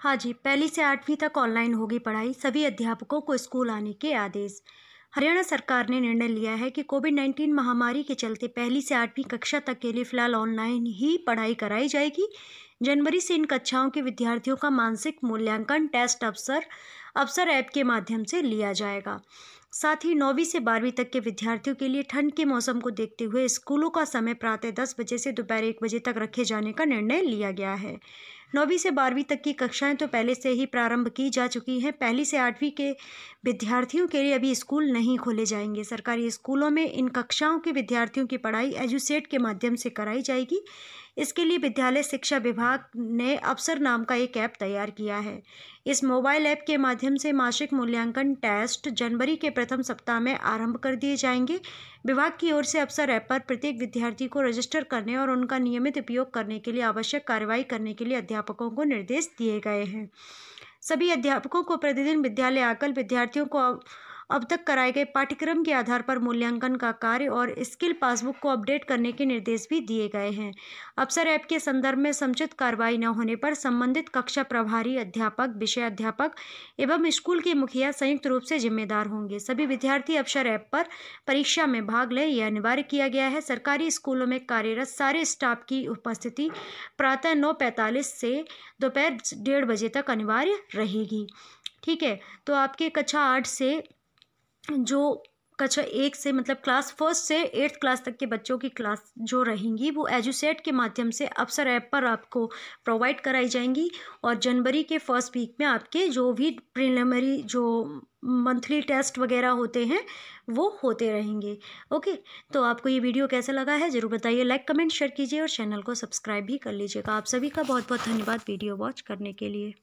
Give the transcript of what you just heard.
हाँ जी पहली से आठवीं तक ऑनलाइन होगी पढ़ाई सभी अध्यापकों को स्कूल आने के आदेश हरियाणा सरकार ने निर्णय लिया है कि कोविड नाइन्टीन महामारी के चलते पहली से आठवीं कक्षा तक के लिए फिलहाल ऑनलाइन ही पढ़ाई कराई जाएगी जनवरी से इन कक्षाओं के विद्यार्थियों का मानसिक मूल्यांकन टेस्ट अवसर अवसर ऐप के माध्यम से लिया जाएगा साथ ही नौवीं से बारहवीं तक के विद्यार्थियों के लिए ठंड के मौसम को देखते हुए स्कूलों का समय प्रातः दस बजे से दोपहर एक बजे तक रखे जाने का निर्णय लिया गया है नौवीं से बारहवीं तक की कक्षाएं तो पहले से ही प्रारंभ की जा चुकी हैं पहली से आठवीं के विद्यार्थियों के लिए अभी स्कूल नहीं खोले जाएंगे सरकारी स्कूलों में इन कक्षाओं के विद्यार्थियों की पढ़ाई एजुसेट के माध्यम से कराई जाएगी इसके लिए विद्यालय शिक्षा विभाग ने अवसर नाम का एक ऐप तैयार किया है इस मोबाइल ऐप के माध्यम से मासिक मूल्यांकन टेस्ट जनवरी के प्रथम सप्ताह में आरंभ कर दिए जाएंगे विभाग की ओर से अवसर ऐप पर प्रत्येक विद्यार्थी को रजिस्टर करने और उनका नियमित उपयोग करने के लिए आवश्यक कार्रवाई करने के लिए अध्यापकों को निर्देश दिए गए हैं सभी अध्यापकों को प्रतिदिन विद्यालय आकर विद्यार्थियों को अब तक कराए गए पाठ्यक्रम के आधार पर मूल्यांकन का कार्य और स्किल पासबुक को अपडेट करने के निर्देश भी दिए गए हैं अफसर ऐप के संदर्भ में समुचित कार्रवाई न होने पर संबंधित कक्षा प्रभारी अध्यापक विषय अध्यापक एवं स्कूल के मुखिया संयुक्त रूप से जिम्मेदार होंगे सभी विद्यार्थी अफसर ऐप पर परीक्षा में भाग लें यह अनिवार्य किया गया है सरकारी स्कूलों में कार्यरत सारे स्टाफ की उपस्थिति प्रातः नौ पैंतालीस से दोपहर डेढ़ बजे तक अनिवार्य रहेगी ठीक है तो आपके कक्षा आठ से जो कक्षा एक से मतलब क्लास फर्स्ट से एट्थ क्लास तक के बच्चों की क्लास जो रहेंगी वो एजुसेट के माध्यम से अवसर ऐप पर आपको प्रोवाइड कराई जाएंगी और जनवरी के फर्स्ट वीक में आपके जो भी प्रिलिमरी जो मंथली टेस्ट वगैरह होते हैं वो होते रहेंगे ओके तो आपको ये वीडियो कैसा लगा है ज़रूर बताइए लाइक कमेंट शेयर कीजिए और चैनल को सब्सक्राइब भी कर लीजिएगा आप सभी का बहुत बहुत धन्यवाद वीडियो वॉच करने के लिए